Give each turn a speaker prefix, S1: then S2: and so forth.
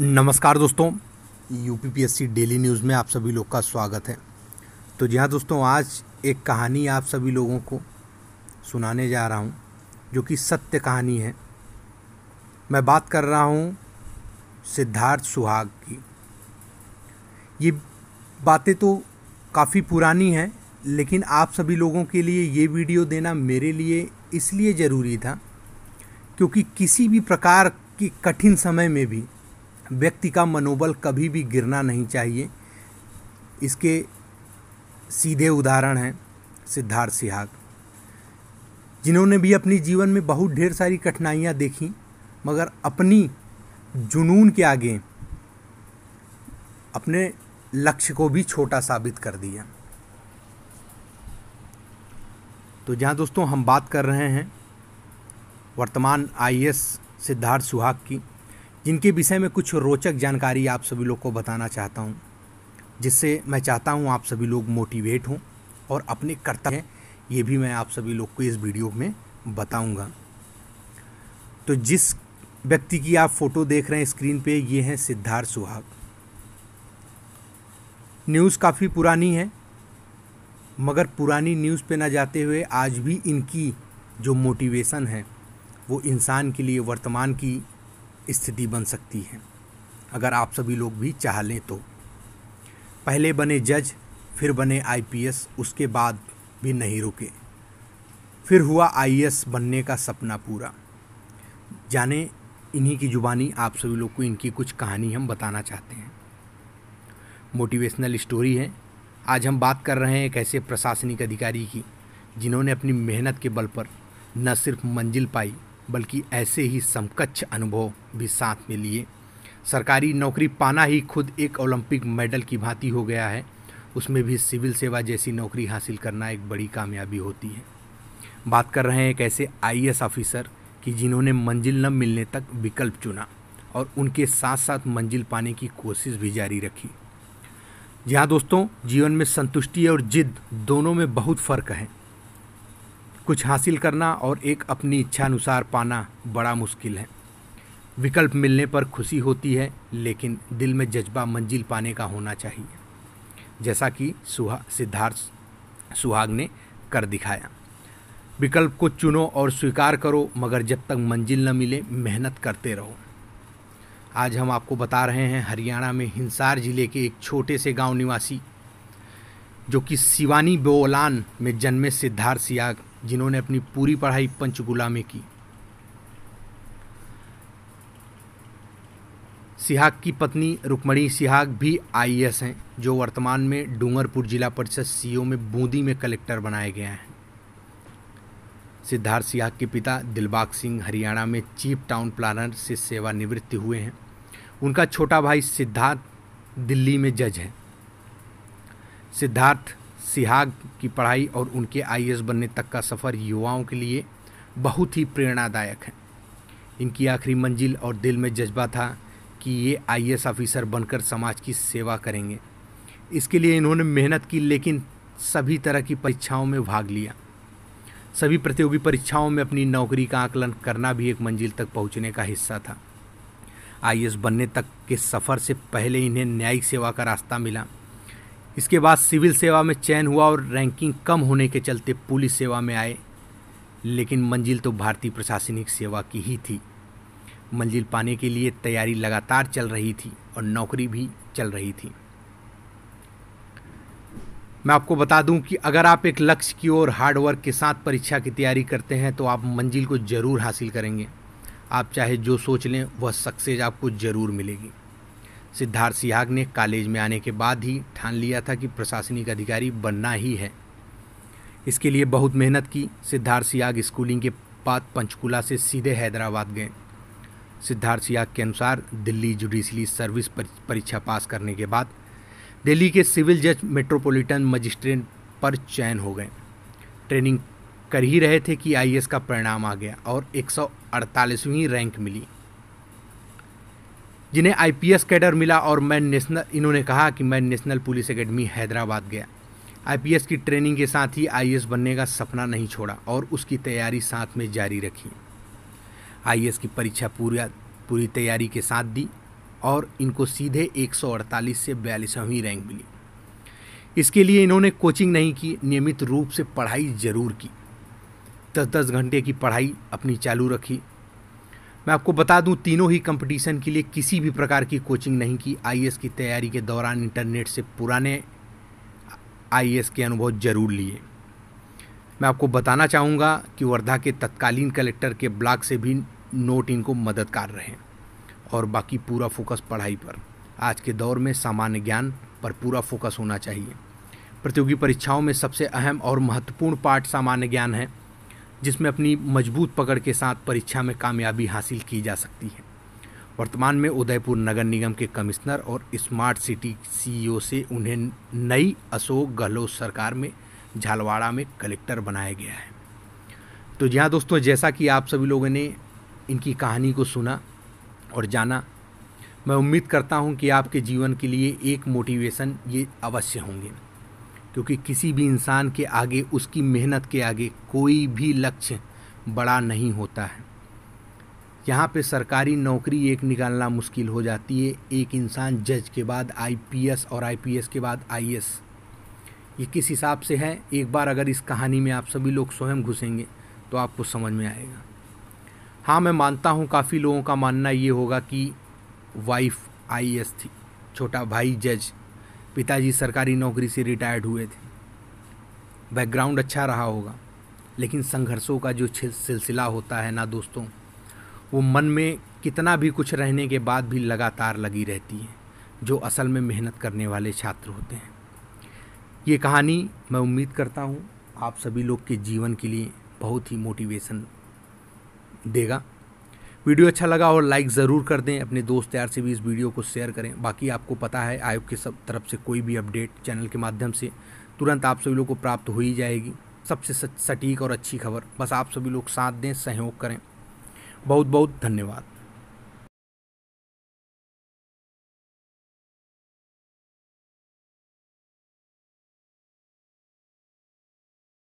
S1: नमस्कार दोस्तों U P daily news में आप सभी लोग का स्वागत है तो जी हाँ दोस्तों आज एक कहानी आप सभी लोगों को सुनाने जा रहा हूँ जो कि सत्य कहानी है मैं बात कर रहा हूँ सिद्धार्थ सुहाग की ये बातें तो काफ़ी पुरानी हैं लेकिन आप सभी लोगों के लिए ये वीडियो देना मेरे लिए इसलिए ज़रूरी था क्योंकि किसी भी प्रकार के कठिन समय में भी व्यक्ति का मनोबल कभी भी गिरना नहीं चाहिए इसके सीधे उदाहरण हैं सिद्धार्थ सिहाग जिन्होंने भी अपने जीवन में बहुत ढेर सारी कठिनाइयाँ देखी मगर अपनी जुनून के आगे अपने लक्ष्य को भी छोटा साबित कर दिया तो जहाँ दोस्तों हम बात कर रहे हैं वर्तमान आई सिद्धार्थ सुहाग की जिनके विषय में कुछ रोचक जानकारी आप सभी लोग को बताना चाहता हूँ जिससे मैं चाहता हूँ आप सभी लोग मोटिवेट हों और अपने कर्तव्य हैं ये भी मैं आप सभी लोग को इस वीडियो में बताऊँगा तो जिस व्यक्ति की आप फ़ोटो देख रहे हैं स्क्रीन पे ये हैं सिद्धार्थ सुहाग न्यूज़ काफ़ी पुरानी है मगर पुरानी न्यूज़ पे ना जाते हुए आज भी इनकी जो मोटिवेशन है वो इंसान के लिए वर्तमान की स्थिति बन सकती है अगर आप सभी लोग भी चाह लें तो पहले बने जज फिर बने आईपीएस उसके बाद भी नहीं रुके फिर हुआ आईएएस बनने का सपना पूरा जाने इन्हीं की जुबानी आप सभी लोग को इनकी कुछ कहानी हम बताना चाहते हैं मोटिवेशनल स्टोरी है आज हम बात कर रहे हैं एक ऐसे प्रशासनिक अधिकारी की जिन्होंने अपनी मेहनत के बल पर न सिर्फ मंजिल पाई बल्कि ऐसे ही समकक्ष अनुभव भी साथ में लिए सरकारी नौकरी पाना ही खुद एक ओलंपिक मेडल की भांति हो गया है उसमें भी सिविल सेवा जैसी नौकरी हासिल करना एक बड़ी कामयाबी होती है बात कर रहे हैं एक ऐसे आई ऑफिसर कि जिन्होंने मंजिल न मिलने तक विकल्प चुना और उनके साथ साथ मंजिल पाने की कोशिश भी जारी रखी जी हाँ दोस्तों जीवन में संतुष्टि और जिद दोनों में बहुत फ़र्क है कुछ हासिल करना और एक अपनी इच्छानुसार पाना बड़ा मुश्किल है विकल्प मिलने पर खुशी होती है लेकिन दिल में जज्बा मंजिल पाने का होना चाहिए जैसा कि सुहा सिद्धार्थ सुहाग ने कर दिखाया विकल्प को चुनो और स्वीकार करो मगर जब तक मंजिल न मिले मेहनत करते रहो आज हम आपको बता रहे हैं हरियाणा में हिंसार जिले के एक छोटे से गांव निवासी जो कि शिवानी बोलान में जन्मे सिद्धार्थ सियाग जिन्होंने अपनी पूरी पढ़ाई पंचगुला में की सिहाग की पत्नी रुकमणी सिहाग भी आई हैं जो वर्तमान में डूंगरपुर जिला परिषद सीईओ में बूंदी में कलेक्टर बनाए गए हैं सिद्धार्थ सिहाग के पिता दिलबाग सिंह हरियाणा में चीफ टाउन प्लानर से सेवानिवृत्त हुए हैं उनका छोटा भाई सिद्धार्थ दिल्ली में जज है सिद्धार्थ सिहाग की पढ़ाई और उनके आई बनने तक का सफ़र युवाओं के लिए बहुत ही प्रेरणादायक है इनकी आखिरी मंजिल और दिल में जज्बा था कि ये आई ऑफिसर बनकर समाज की सेवा करेंगे इसके लिए इन्होंने मेहनत की लेकिन सभी तरह की परीक्षाओं में भाग लिया सभी प्रतियोगी परीक्षाओं में अपनी नौकरी का आकलन करना भी एक मंजिल तक पहुंचने का हिस्सा था आई बनने तक के सफ़र से पहले इन्हें न्यायिक सेवा का रास्ता मिला इसके बाद सिविल सेवा में चयन हुआ और रैंकिंग कम होने के चलते पुलिस सेवा में आए लेकिन मंजिल तो भारतीय प्रशासनिक सेवा की ही थी मंजिल पाने के लिए तैयारी लगातार चल रही थी और नौकरी भी चल रही थी मैं आपको बता दूं कि अगर आप एक लक्ष्य की ओर हार्डवर्क के साथ परीक्षा की तैयारी करते हैं तो आप मंजिल को ज़रूर हासिल करेंगे आप चाहे जो सोच लें वह सक्सेस आपको ज़रूर मिलेगी सिद्धार्थ सिहाग ने कॉलेज में आने के बाद ही ठान लिया था कि प्रशासनिक अधिकारी बनना ही है इसके लिए बहुत मेहनत की सिद्धार्थ सियाग स्कूलिंग के बाद पंचकुला से सीधे हैदराबाद गए सिद्धार्थ सियाग के अनुसार दिल्ली जुडिशली सर्विस परीक्षा पास करने के बाद दिल्ली के सिविल जज मेट्रोपॉलिटन मजिस्ट्रेट पर चयन हो गए ट्रेनिंग कर ही रहे थे कि आईएएस का परिणाम आ गया और 148वीं रैंक मिली जिन्हें आईपीएस कैडर मिला और मैं नेशनल इन्होंने कहा कि मैं नेशनल पुलिस एकेडमी हैदराबाद गया आईपीएस की ट्रेनिंग के साथ ही आई बनने का सपना नहीं छोड़ा और उसकी तैयारी साथ में जारी रखी आई की परीक्षा पूरा पूरी तैयारी के साथ दी और इनको सीधे 148 से बयालीसवीं रैंक मिली इसके लिए इन्होंने कोचिंग नहीं की नियमित रूप से पढ़ाई जरूर की दस दस घंटे की पढ़ाई अपनी चालू रखी मैं आपको बता दूं तीनों ही कंपटीशन के लिए किसी भी प्रकार की कोचिंग नहीं की आई की तैयारी के दौरान इंटरनेट से पुराने आई के अनुभव जरूर लिए मैं आपको बताना चाहूँगा कि वर्धा के तत्कालीन कलेक्टर के ब्लॉक से भी नोट इनको मददगार रहे और बाकी पूरा फोकस पढ़ाई पर आज के दौर में सामान्य ज्ञान पर पूरा फोकस होना चाहिए प्रतियोगी परीक्षाओं में सबसे अहम और महत्वपूर्ण पाठ सामान्य ज्ञान है जिसमें अपनी मजबूत पकड़ के साथ परीक्षा में कामयाबी हासिल की जा सकती है वर्तमान में उदयपुर नगर निगम के कमिश्नर और स्मार्ट सिटी सीईओ से उन्हें नई अशोक गहलोत सरकार में झालवाड़ा में कलेक्टर बनाया गया है तो यहाँ दोस्तों जैसा कि आप सभी लोगों ने इनकी कहानी को सुना और जाना मैं उम्मीद करता हूँ कि आपके जीवन के लिए एक मोटिवेशन ये अवश्य होंगे क्योंकि किसी भी इंसान के आगे उसकी मेहनत के आगे कोई भी लक्ष्य बड़ा नहीं होता है यहाँ पे सरकारी नौकरी एक निकालना मुश्किल हो जाती है एक इंसान जज के बाद आईपीएस और आईपीएस के बाद आईएएस ये किस हिसाब से है एक बार अगर इस कहानी में आप सभी लोग स्वयं घुसेंगे तो आपको समझ में आएगा हाँ मैं मानता हूँ काफ़ी लोगों का मानना ये होगा कि वाइफ आई थी छोटा भाई जज पिताजी सरकारी नौकरी से रिटायर्ड हुए थे बैकग्राउंड अच्छा रहा होगा लेकिन संघर्षों का जो सिलसिला होता है ना दोस्तों वो मन में कितना भी कुछ रहने के बाद भी लगातार लगी रहती है जो असल में मेहनत करने वाले छात्र होते हैं ये कहानी मैं उम्मीद करता हूँ आप सभी लोग के जीवन के लिए बहुत ही मोटिवेशन देगा वीडियो अच्छा लगा और लाइक ज़रूर कर दें अपने दोस्त यार से भी इस वीडियो को शेयर करें बाकी आपको पता है आयोग के सब तरफ से कोई भी अपडेट चैनल के माध्यम से तुरंत आप सभी लोग को प्राप्त हो ही जाएगी सबसे सटीक और अच्छी खबर बस आप सभी लोग साथ दें सहयोग करें बहुत बहुत धन्यवाद